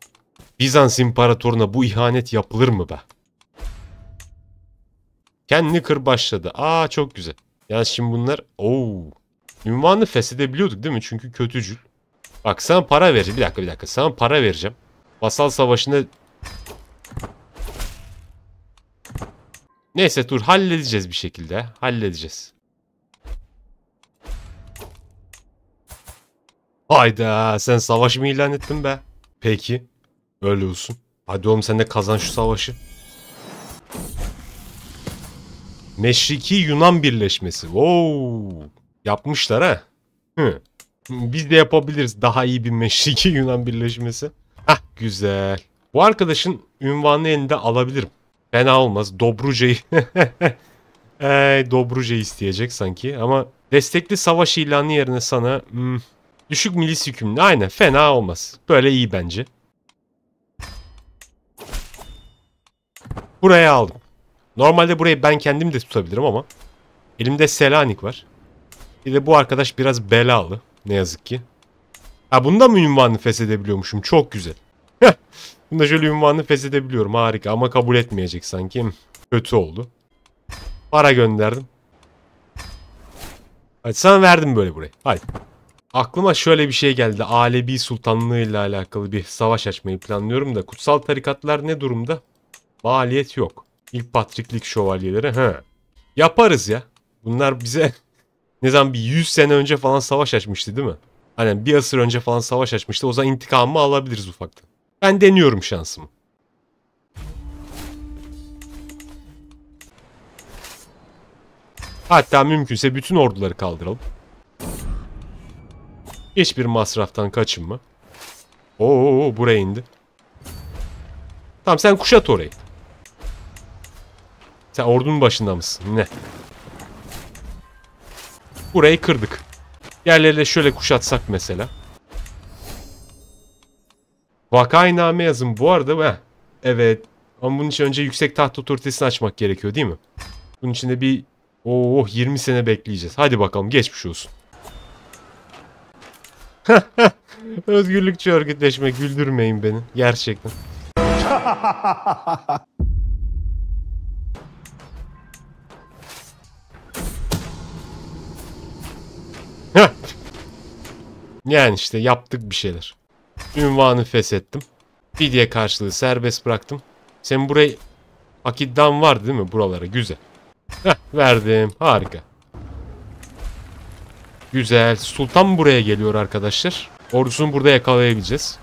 Bizans imparatoruna bu ihanet yapılır mı be? Kendini kır başladı. Aa çok güzel. Yani şimdi bunlar... Oo. Ünvanını feshedebiliyorduk değil mi? Çünkü kötücül. Bak sana para vereceğim. Bir dakika bir dakika. Sana para vereceğim. Basal savaşında... Neyse dur halledeceğiz bir şekilde. Halledeceğiz. Hayda sen savaş mı ilan ettin be? Peki. Öyle olsun. Hadi oğlum sen de kazan şu savaşı. Meşriki Yunan Birleşmesi. Wow. Yapmışlar ha. Hı. Biz de yapabiliriz daha iyi bir Meşriki Yunan Birleşmesi. Hah güzel. Bu arkadaşın ünvanını elinde alabilirim. Fena olmaz. Dobruca'yı ee, Dobruca isteyecek sanki ama destekli savaş ilanı yerine sana hmm, düşük milis hükümlü aynen fena olmaz. Böyle iyi bence. Buraya aldım. Normalde burayı ben kendim de tutabilirim ama elimde Selanik var. Bir de bu arkadaş biraz belalı ne yazık ki. Ha bunda mı ünvanını feshedebiliyormuşum? Çok güzel. bunda şöyle ünvanını feshedebiliyorum harika ama kabul etmeyecek sanki. Kötü oldu. Para gönderdim. Hadi sana verdim böyle burayı. Hadi. Aklıma şöyle bir şey geldi. Alevi Sultanlığı ile alakalı bir savaş açmayı planlıyorum da. Kutsal tarikatlar ne durumda? Maliyet yok. İlk Patriklik şövalyeleri. He. Yaparız ya. Bunlar bize ne zaman bir 100 sene önce falan savaş açmıştı değil mi? Hani bir asır önce falan savaş açmıştı. O zaman intikamımı alabiliriz ufaktan. Ben deniyorum şansımı. Hatta mümkünse bütün orduları kaldıralım. Hiçbir masraftan kaçınma. Oo buraya indi. Tamam sen kuşat orayı. Sen ordunun başında mısın? Ne? Burayı kırdık. Yerleri şöyle kuşatsak mesela. Vakainame yazın. Bu arada heh, evet. Ama bunun için önce yüksek taht otoritesini açmak gerekiyor değil mi? Bunun için de bir oh 20 sene bekleyeceğiz. Hadi bakalım geçmiş olsun. Özgürlükçü örgütleşme güldürmeyin beni. Gerçekten. Yani işte yaptık bir şeyler. Ünvanı feshettim. Fidye karşılığı serbest bıraktım. Sen burayı akiddan var, değil mi buralara? Güzel. Heh, verdim. Harika. Güzel. Sultan buraya geliyor arkadaşlar. Ordusunu burada yakalayabileceğiz.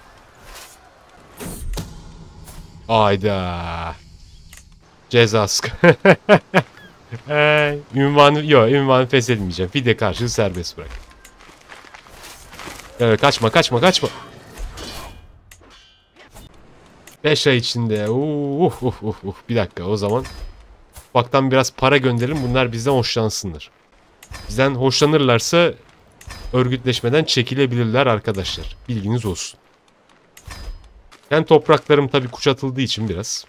Ayda. Cezas. ee, ünvanı, yok ünvanı feshedmeyeceğim. Fide karşılığı serbest bırak. Evet kaçma kaçma kaçma. 5 ay içinde. Uh, uh, uh, uh, Bir dakika o zaman. Ufaktan biraz para gönderelim. Bunlar bizden hoşlansınlar. Bizden hoşlanırlarsa örgütleşmeden çekilebilirler arkadaşlar. Bilginiz olsun. Ben topraklarım tabii kuşatıldığı için biraz.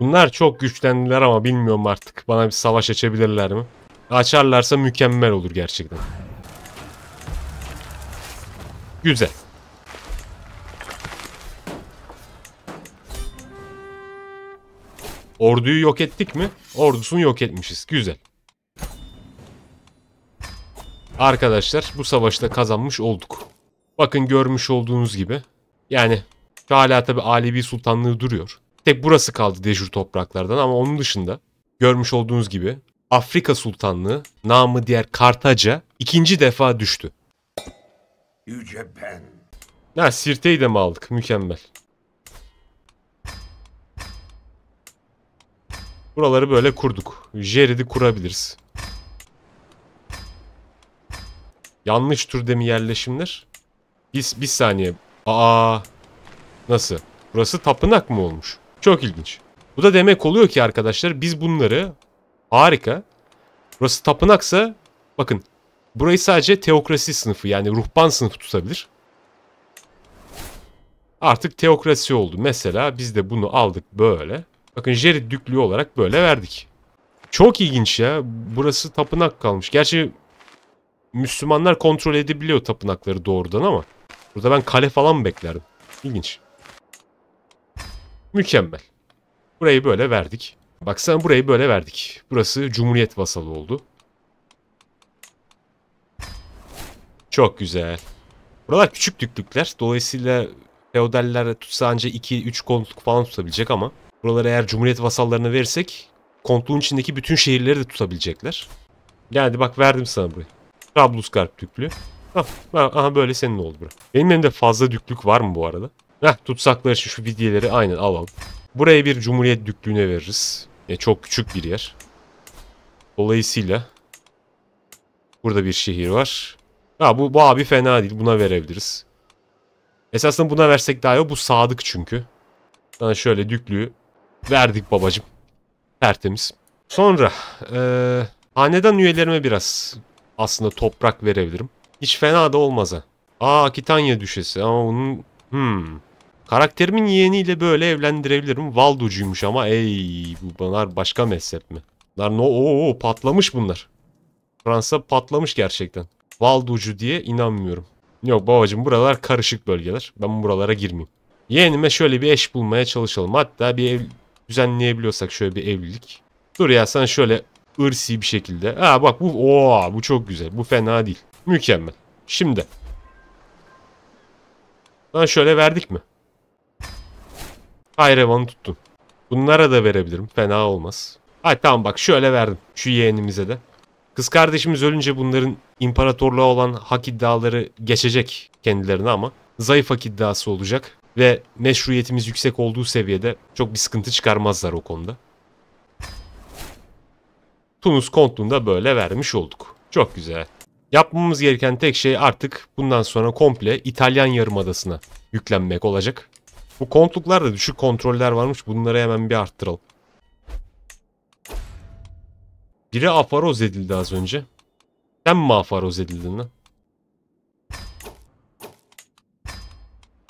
Bunlar çok güçlendiler ama bilmiyorum artık. Bana bir savaş açabilirler mi? Açarlarsa mükemmel olur gerçekten. Güzel. Orduyu yok ettik mi? Ordusunu yok etmişiz. Güzel. Arkadaşlar bu savaşta kazanmış olduk. Bakın görmüş olduğunuz gibi. Yani hala tabi Alevi Sultanlığı duruyor. Tek burası kaldı Dejur topraklardan ama onun dışında görmüş olduğunuz gibi Afrika Sultanlığı namı diğer Kartaca ikinci defa düştü yüce ben. Ha sirteyi de mi aldık? Mükemmel. Buraları böyle kurduk. Jerid'i kurabiliriz. Yanlış türde mi yerleşimler? Biz bir saniye. Aa. Nasıl? Burası tapınak mı olmuş? Çok ilginç. Bu da demek oluyor ki arkadaşlar biz bunları harika. Burası tapınaksa bakın Burayı sadece teokrasi sınıfı yani ruhban sınıfı tutabilir. Artık teokrasi oldu. Mesela biz de bunu aldık böyle. Bakın Jerid Düklüğü olarak böyle verdik. Çok ilginç ya. Burası tapınak kalmış. Gerçi Müslümanlar kontrol edebiliyor tapınakları doğrudan ama. Burada ben kale falan beklerim. İlginç. Mükemmel. Burayı böyle verdik. Baksana burayı böyle verdik. Burası Cumhuriyet vasalı oldu. Çok güzel. Buralar küçük düklükler. Dolayısıyla feodaller tutsa ancak 2-3 kontluk falan tutabilecek ama buraları eğer cumhuriyet vasallarına verirsek kontluğun içindeki bütün şehirleri de tutabilecekler. Geldi bak verdim sana burayı. Trablusgarp düklü. Ah, aha böyle senin oldu bura. Benim elimde fazla düklük var mı bu arada? Heh tutsaklar için şu vidyeleri aynen alalım. Buraya bir cumhuriyet düklüğüne veririz. E, çok küçük bir yer. Dolayısıyla burada bir şehir var. Ha bu, bu abi fena değil. Buna verebiliriz. Esasında buna versek daha iyi. Bu sadık çünkü. Yani şöyle düklüğü verdik babacım. Tertemiz. Sonra e, hanedan üyelerime biraz aslında toprak verebilirim. Hiç fena da olmaz ha. Aa Akitanya düşesi ama onun... Hmm. Karakterimin yeğeniyle böyle evlendirebilirim. Valducuymuş ama ey bu bunlar başka mezhep mi? Bunlar no, oo, patlamış bunlar. Fransa patlamış gerçekten. Valducu diye inanmıyorum. Yok babacım buralar karışık bölgeler. Ben buralara girmeyeyim. Yeğenime şöyle bir eş bulmaya çalışalım. Hatta bir ev düzenleyebiliyorsak şöyle bir evlilik. Dur ya sen şöyle ırsi bir şekilde. Ha bak bu ooo bu çok güzel. Bu fena değil. Mükemmel. Şimdi. Lan şöyle verdik mi? Hayır evanı tuttun. Bunlara da verebilirim. Fena olmaz. Ha tamam bak şöyle verdim. Şu yeğenimize de. Kız kardeşimiz ölünce bunların imparatorluğa olan hak iddiaları geçecek kendilerine ama zayıf hak iddiası olacak ve meşruiyetimiz yüksek olduğu seviyede çok bir sıkıntı çıkarmazlar o konuda. Tunus kontluğunu da böyle vermiş olduk. Çok güzel. Yapmamız gereken tek şey artık bundan sonra komple İtalyan yarımadasına yüklenmek olacak. Bu kontluklarda düşük kontroller varmış. Bunları hemen bir arttıralım. Biri afaroz edildi az önce. Sen mi afaroz edildin lan?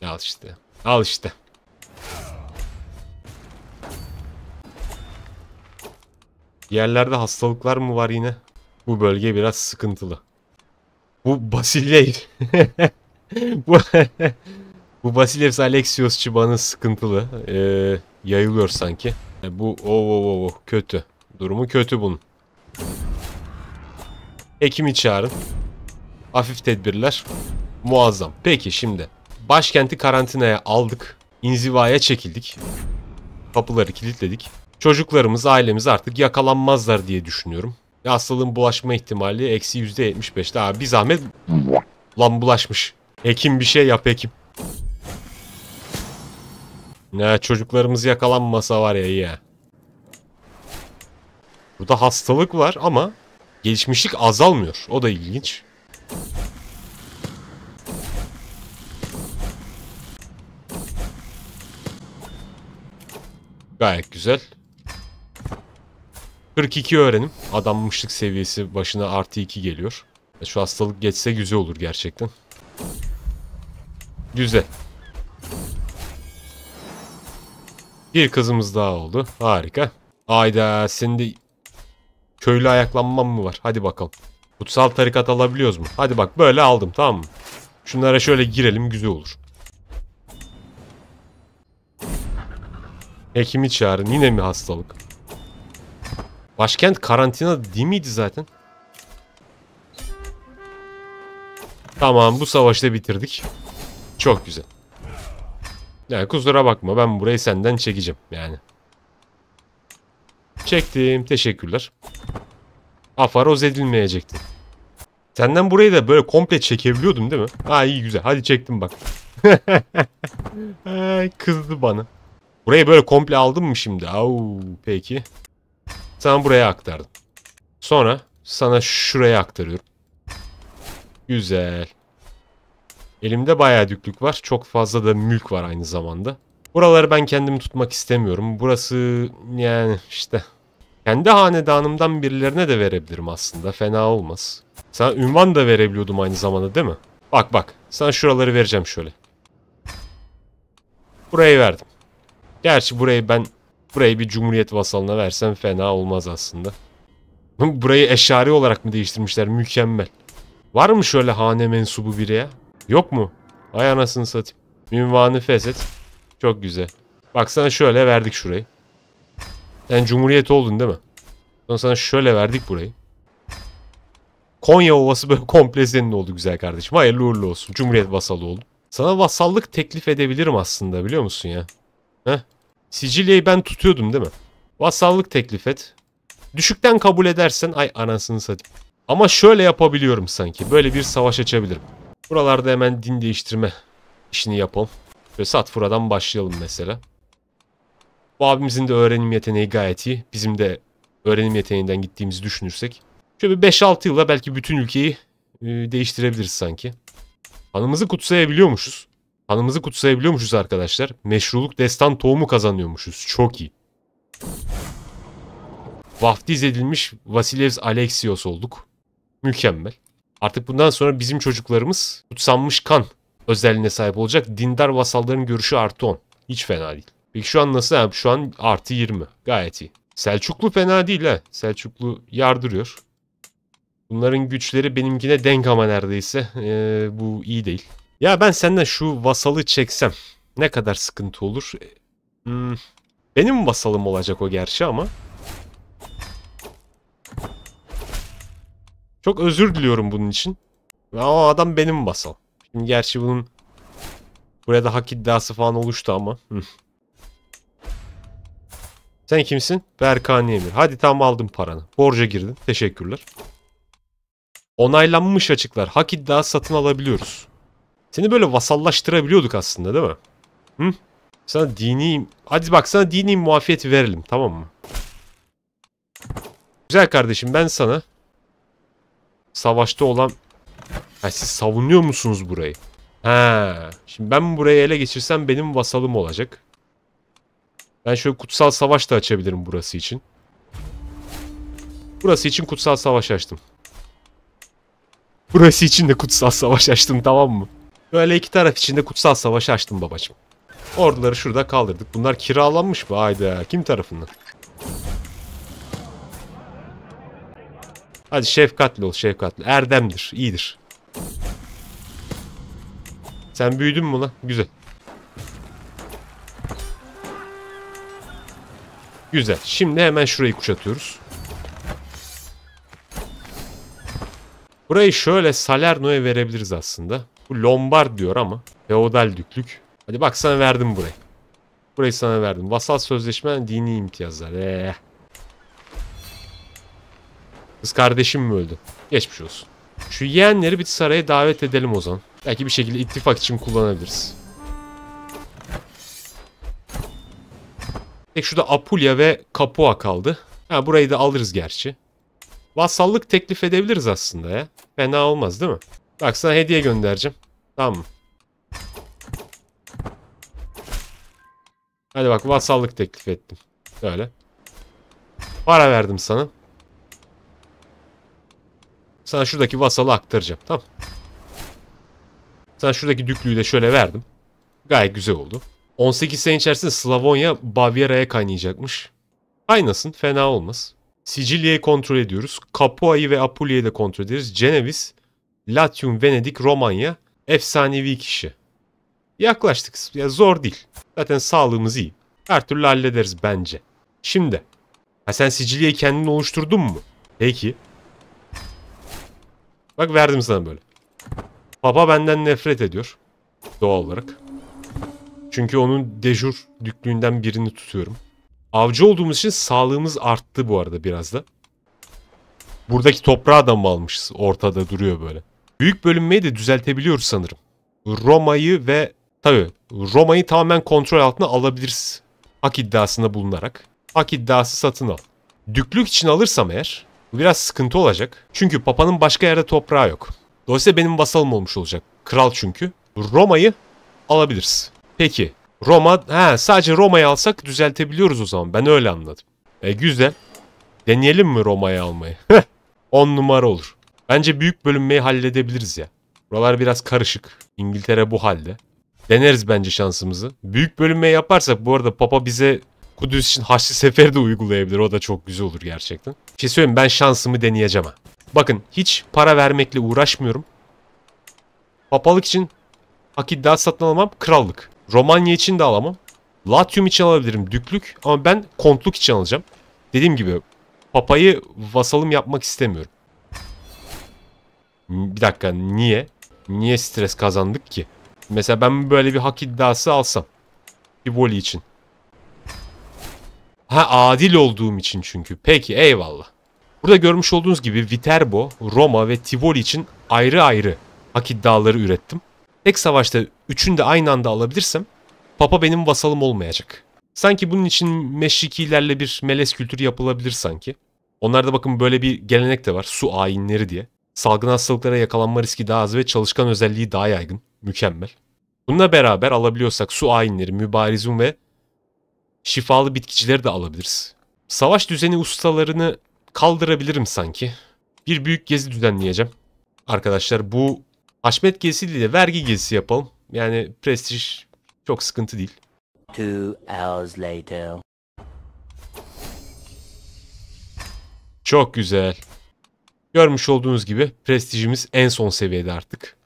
Al işte. Al işte. Yerlerde hastalıklar mı var yine? Bu bölge biraz sıkıntılı. Bu Basilyev. bu, bu Basilev Alexios çıbanı sıkıntılı. Ee, yayılıyor sanki. E, bu o oh, o oh, o oh, oh, kötü. Durumu kötü bunun. Hekimi çağırın. Hafif tedbirler. Muazzam. Peki şimdi. Başkenti karantinaya aldık. İnzivaya çekildik. Kapıları kilitledik. Çocuklarımız, ailemiz artık yakalanmazlar diye düşünüyorum. Hastalığın bulaşma ihtimali eksi yüzde yetmiş beşte. Abi bir zahmet lan bulaşmış. Hekim bir şey yap hekim. Ne çocuklarımız yakalanmasa var ya ya. Burada hastalık var ama gelişmişlik azalmıyor. O da ilginç. Gayet güzel. 42 öğrenim. Adammışlık seviyesi başına artı 2 geliyor. E, şu hastalık geçse güzel olur gerçekten. Güzel. Bir kızımız daha oldu. Harika. Ayda senin de Köylü ayaklanmam mı var? Hadi bakalım. Kutsal tarikat alabiliyoruz mu? Hadi bak böyle aldım tamam mı? Şunlara şöyle girelim güzel olur. Hekimi çağırın. Yine mi hastalık? Başkent karantina değil miydi zaten? Tamam bu savaşı da bitirdik. Çok güzel. Yani kusura bakma ben burayı senden çekeceğim yani. Çektim. Teşekkürler. Afaroz edilmeyecekti. Senden burayı da böyle komple çekebiliyordum değil mi? Ha iyi güzel. Hadi çektim bak. Ay, kızdı bana. Burayı böyle komple aldım mı şimdi? Au, peki. Sana buraya aktardım. Sonra sana şuraya aktarıyorum. Güzel. Elimde bayağı düklük var. Çok fazla da mülk var aynı zamanda. Buraları ben kendimi tutmak istemiyorum. Burası yani işte kendi hanedanımdan birilerine de verebilirim aslında. Fena olmaz. Sana ünvan da verebiliyordum aynı zamanda değil mi? Bak bak. Sana şuraları vereceğim şöyle. Burayı verdim. Gerçi burayı ben burayı bir cumhuriyet vasalına versem fena olmaz aslında. burayı eşari olarak mı değiştirmişler? Mükemmel. Var mı şöyle hane mensubu biri ya? Yok mu? Ay anasını satayım. Ünvanı feshet. Çok güzel. Baksana şöyle verdik şurayı. Yani cumhuriyet oldun değil mi? Sonra sana şöyle verdik burayı. Konya Ovası böyle komple senin oldu güzel kardeşim. Hayırlı uğurlu olsun. Cumhuriyet vasalı oldun. Sana vasallık teklif edebilirim aslında biliyor musun ya? Heh. Sicilya'yı ben tutuyordum değil mi? Vasallık teklif et. Düşükten kabul edersen ay anasını satayım. Ama şöyle yapabiliyorum sanki. Böyle bir savaş açabilirim. Buralarda hemen din değiştirme işini yapalım. Böyle Satfura'dan başlayalım mesela. Bu abimizin de öğrenim yeteneği gayet iyi. Bizim de öğrenim yeteneğinden gittiğimizi düşünürsek. Şöyle 5-6 yılda belki bütün ülkeyi e, değiştirebiliriz sanki. Hanımızı kutsayabiliyormuşuz. Hanımızı kutsayabiliyormuşuz arkadaşlar. Meşruluk destan tohumu kazanıyormuşuz. Çok iyi. Vaftiz edilmiş Vasilyevs Alexios olduk. Mükemmel. Artık bundan sonra bizim çocuklarımız kutsanmış kan özelliğine sahip olacak. Dindar vasalların görüşü artı 10. Hiç fena değil. Peki şu an nasıl? Yani şu an artı 20. Gayet iyi. Selçuklu fena değil ha. Selçuklu yardırıyor. Bunların güçleri benimkine denk ama neredeyse. Ee, bu iyi değil. Ya ben senden şu vasalı çeksem ne kadar sıkıntı olur? Ee, hmm, benim vasalım olacak o gerçi ama. Çok özür diliyorum bunun için. Ama adam benim vasal. Şimdi gerçi bunun buraya da hak iddiası falan oluştu ama. Sen kimsin? Berkani Emir. Hadi tam aldım paranı. Borca girdin. Teşekkürler. Onaylanmış açıklar. Hak iddia satın alabiliyoruz. Seni böyle vasallaştırabiliyorduk aslında değil mi? Hı? Sana dini... Hadi bak sana dini muafiyet verelim tamam mı? Güzel kardeşim ben sana savaşta olan... Ha, siz savunuyor musunuz burayı? Ha, şimdi ben burayı ele geçirsem benim vasalım olacak. Ben şöyle kutsal savaş da açabilirim burası için. Burası için kutsal savaş açtım. Burası için de kutsal savaş açtım tamam mı? Böyle iki taraf için de kutsal savaş açtım babacım. Orduları şurada kaldırdık. Bunlar kiralanmış mı? Hayda. Kim tarafından? Hadi şefkatli ol şefkatli. Erdemdir. iyidir. Sen büyüdün mü lan? Güzel. Güzel. Şimdi hemen şurayı kuşatıyoruz. Burayı şöyle Salerno'ya verebiliriz aslında. Bu Lombard diyor ama. Feodal düklük. Hadi bak sana verdim burayı. Burayı sana verdim. Vasal sözleşmen dini imtiyazlar. Ee. Kız kardeşim mi öldü? Geçmiş olsun. Şu yeğenleri bir saraya davet edelim o zaman. Belki bir şekilde ittifak için kullanabiliriz. Tek şurada Apulia ve Capua kaldı. Ha burayı da alırız gerçi. Vasallık teklif edebiliriz aslında ya. Fena olmaz değil mi? Bak sana hediye göndereceğim. Tamam mı? Hadi bak vasallık teklif ettim. Böyle. Para verdim sana. Sana şuradaki vasalı aktaracağım. Tamam. Sana şuradaki düklüyü de şöyle verdim. Gayet güzel oldu. 18 sene içerisinde Slavonya Bavyera'ya kaynayacakmış. Kaynasın fena olmaz. Sicilya'yı kontrol ediyoruz. Capua'yı ve Apulia'yı da kontrol ederiz. Ceneviz, Latium, Venedik, Romanya efsanevi kişi. Yaklaştık. Ya zor değil. Zaten sağlığımız iyi. Her türlü hallederiz bence. Şimdi. Ha sen Sicilya'yı kendin oluşturdun mu? Peki. Bak verdim sana böyle. Papa benden nefret ediyor. Doğal olarak. Çünkü onun dejur düklüğünden birini tutuyorum. Avcı olduğumuz için sağlığımız arttı bu arada biraz da. Buradaki toprağı da mı almışız? Ortada duruyor böyle. Büyük bölünmeyi de düzeltebiliyoruz sanırım. Roma'yı ve tabii Roma'yı tamamen kontrol altına alabiliriz. Hak iddiasında bulunarak. Hak iddiası satın al. Düklük için alırsam eğer biraz sıkıntı olacak. Çünkü papanın başka yerde toprağı yok. Dolayısıyla benim vasalım olmuş olacak. Kral çünkü. Roma'yı alabiliriz. Peki. Roma, ha sadece Roma'yı alsak düzeltebiliyoruz o zaman. Ben öyle anladım. E güzel. Deneyelim mi Roma'yı almayı? 10 numara olur. Bence büyük bölünmeyi halledebiliriz ya. Buralar biraz karışık. İngiltere bu halde. Deneriz bence şansımızı. Büyük bölünmeyi yaparsak bu arada Papa bize Kudüs için Haçlı Seferi de uygulayabilir. O da çok güzel olur gerçekten. Bir şey söyleyeyim ben şansımı deneyeceğim ha. Bakın hiç para vermekle uğraşmıyorum. Papalık için hak iddia satın alamam. Krallık. Romanya için de alamam. Latium için alabilirim düklük ama ben kontluk için alacağım. Dediğim gibi papayı vasalım yapmak istemiyorum. Bir dakika niye? Niye stres kazandık ki? Mesela ben böyle bir hak iddiası alsam. Bir voli için. Ha adil olduğum için çünkü. Peki eyvallah. Burada görmüş olduğunuz gibi Viterbo, Roma ve Tivoli için ayrı ayrı hak iddiaları ürettim. Tek savaşta üçünü de aynı anda alabilirsem Papa benim vasalım olmayacak. Sanki bunun için meşrikilerle bir melez kültürü yapılabilir sanki. Onlarda bakın böyle bir gelenek de var. Su ayinleri diye. Salgın hastalıklara yakalanma riski daha az ve çalışkan özelliği daha yaygın. Mükemmel. Bununla beraber alabiliyorsak su ayinleri, mübarizum ve şifalı bitkicileri de alabiliriz. Savaş düzeni ustalarını kaldırabilirim sanki. Bir büyük gezi düzenleyeceğim. Arkadaşlar bu Haşmet gezisi değil de vergi gezisi yapalım. Yani prestij çok sıkıntı değil. Two hours later. Çok güzel. Görmüş olduğunuz gibi prestijimiz en son seviyede artık.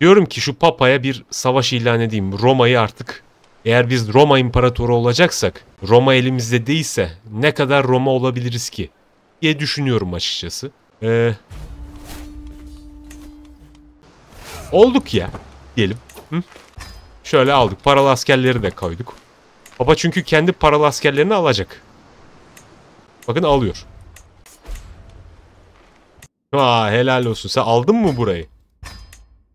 Diyorum ki şu papaya bir savaş ilan edeyim. Roma'yı artık eğer biz Roma imparatoru olacaksak, Roma elimizde değilse ne kadar Roma olabiliriz ki diye düşünüyorum açıkçası. Ee, Olduk ya diyelim. Hı? Şöyle aldık. Paralı askerleri de koyduk. Baba çünkü kendi paralı askerlerini alacak. Bakın alıyor. Aa, helal olsun. Sen aldın mı burayı?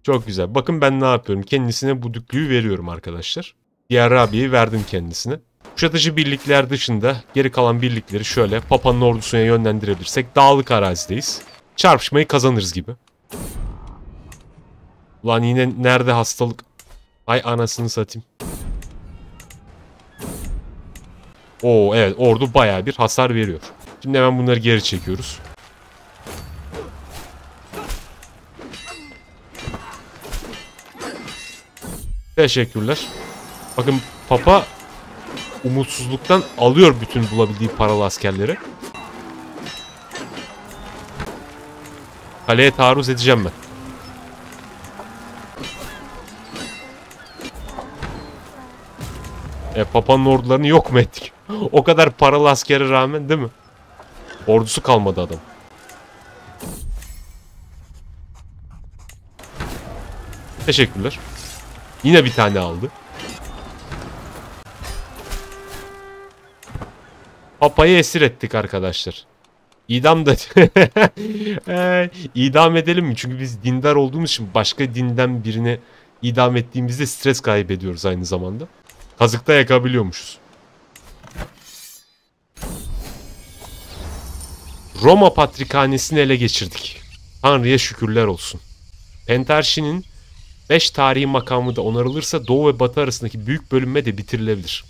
Çok güzel. Bakın ben ne yapıyorum. Kendisine bu düklüğü veriyorum arkadaşlar. Diğer Rabia'yı verdim kendisine. Kuşatıcı birlikler dışında geri kalan birlikleri şöyle Papa'nın ordusuna yönlendirebilirsek dağlık arazideyiz. Çarpışmayı kazanırız gibi. Ulan yine nerede hastalık? Ay anasını satayım. Oo evet ordu baya bir hasar veriyor. Şimdi hemen bunları geri çekiyoruz. Teşekkürler. Bakın papa umutsuzluktan alıyor bütün bulabildiği paralı askerleri. Kaleye taarruz edeceğim ben. E, Papa'nın ordularını yok mu ettik? o kadar paralı askere rağmen değil mi? Ordusu kalmadı adam. Teşekkürler. Yine bir tane aldı. Papa'yı esir ettik arkadaşlar. İdam da İdam edelim mi? Çünkü biz dindar olduğumuz için başka dinden birini idam ettiğimizde stres kaybediyoruz aynı zamanda. Kazıkta yakabiliyormuşuz. Roma Patrikhanesi'ni ele geçirdik. Tanrı'ya şükürler olsun. Pentarşi'nin 5 tarihi makamı da onarılırsa Doğu ve Batı arasındaki büyük bölünme de bitirilebilir.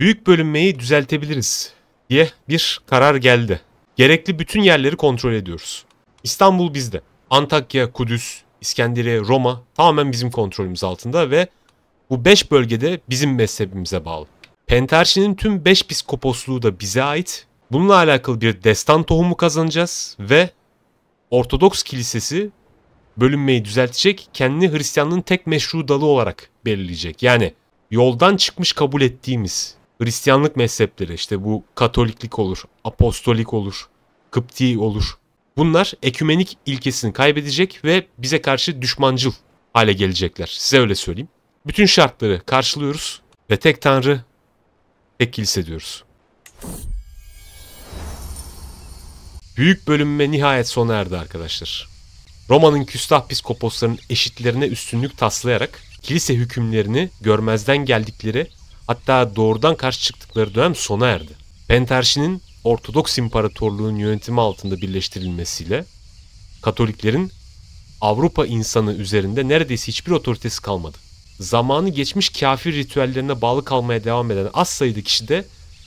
Büyük bölünmeyi düzeltebiliriz diye bir karar geldi. Gerekli bütün yerleri kontrol ediyoruz. İstanbul bizde. Antakya, Kudüs, İskenderiye, Roma tamamen bizim kontrolümüz altında ve bu beş bölgede bizim mezhebimize bağlı. Pentarşi'nin tüm beş piskoposluğu da bize ait. Bununla alakalı bir destan tohumu kazanacağız ve Ortodoks Kilisesi bölünmeyi düzeltecek, kendi Hristiyanlığın tek meşru dalı olarak belirleyecek. Yani yoldan çıkmış kabul ettiğimiz Hristiyanlık mezhepleri işte bu Katoliklik olur, Apostolik olur, Kıpti olur. Bunlar ekümenik ilkesini kaybedecek ve bize karşı düşmancıl hale gelecekler. Size öyle söyleyeyim. Bütün şartları karşılıyoruz ve tek tanrı, tek kilise diyoruz. Büyük bölümme nihayet sona erdi arkadaşlar. Roma'nın küstah piskoposlarının eşitlerine üstünlük taslayarak kilise hükümlerini görmezden geldikleri hatta doğrudan karşı çıktıkları dönem sona erdi. Pentarşi'nin Ortodoks İmparatorluğun yönetimi altında birleştirilmesiyle Katoliklerin Avrupa insanı üzerinde neredeyse hiçbir otoritesi kalmadı zamanı geçmiş kafir ritüellerine bağlı kalmaya devam eden az sayıda kişi de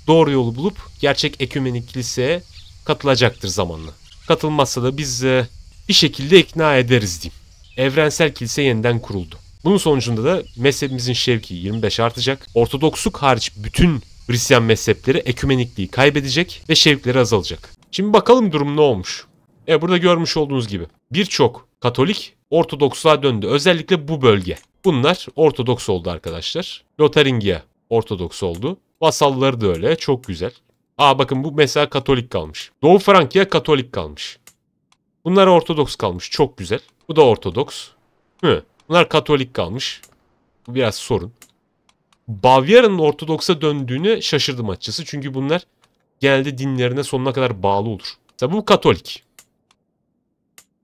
doğru yolu bulup gerçek ekümenik kiliseye katılacaktır zamanla. Katılmazsa da biz e, bir şekilde ikna ederiz diyeyim. Evrensel kilise yeniden kuruldu. Bunun sonucunda da mezhebimizin şevki 25 artacak. Ortodoksluk hariç bütün Hristiyan mezhepleri ekümenikliği kaybedecek ve şevkleri azalacak. Şimdi bakalım durum ne olmuş. E burada görmüş olduğunuz gibi birçok Katolik Ortodoksluğa döndü. Özellikle bu bölge. Bunlar Ortodoks oldu arkadaşlar. Lotaringia Ortodoks oldu. Vasalları da öyle. Çok güzel. Aa bakın bu mesela Katolik kalmış. Doğu Frankia Katolik kalmış. Bunlar Ortodoks kalmış. Çok güzel. Bu da Ortodoks. Hı. Bunlar Katolik kalmış. Bu biraz sorun. Bavyera'nın Ortodoks'a döndüğünü şaşırdım açısı Çünkü bunlar genelde dinlerine sonuna kadar bağlı olur. Mesela bu Katolik.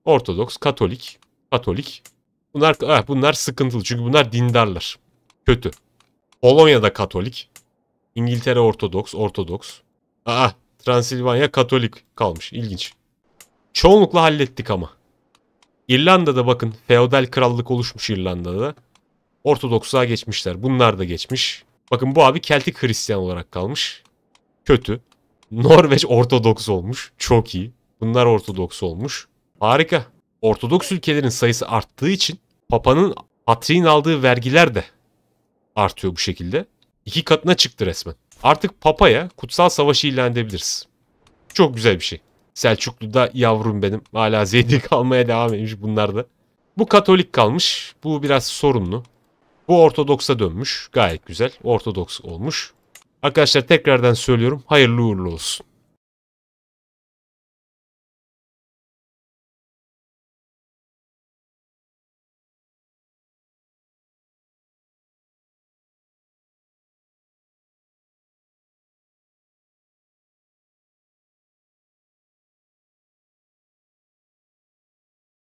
Ortodoks, Katolik, Katolik, Bunlar, ah, bunlar sıkıntılı çünkü bunlar dindarlar. Kötü. Polonya'da Katolik. İngiltere Ortodoks, Ortodoks. Aa, ah, Transilvanya Katolik kalmış. İlginç. Çoğunlukla hallettik ama. İrlanda'da bakın feodal krallık oluşmuş İrlanda'da. Da. Ortodoksluğa geçmişler. Bunlar da geçmiş. Bakın bu abi Keltik Hristiyan olarak kalmış. Kötü. Norveç Ortodoks olmuş. Çok iyi. Bunlar Ortodoks olmuş. Harika. Ortodoks ülkelerin sayısı arttığı için Papa'nın Patriğin aldığı vergiler de artıyor bu şekilde. İki katına çıktı resmen. Artık Papa'ya kutsal savaşı ilan edebiliriz. Çok güzel bir şey. Selçuklu da yavrum benim. Hala zeydi kalmaya devam etmiş bunlar da. Bu Katolik kalmış. Bu biraz sorunlu. Bu Ortodoks'a dönmüş. Gayet güzel. Ortodoks olmuş. Arkadaşlar tekrardan söylüyorum. Hayırlı uğurlu olsun.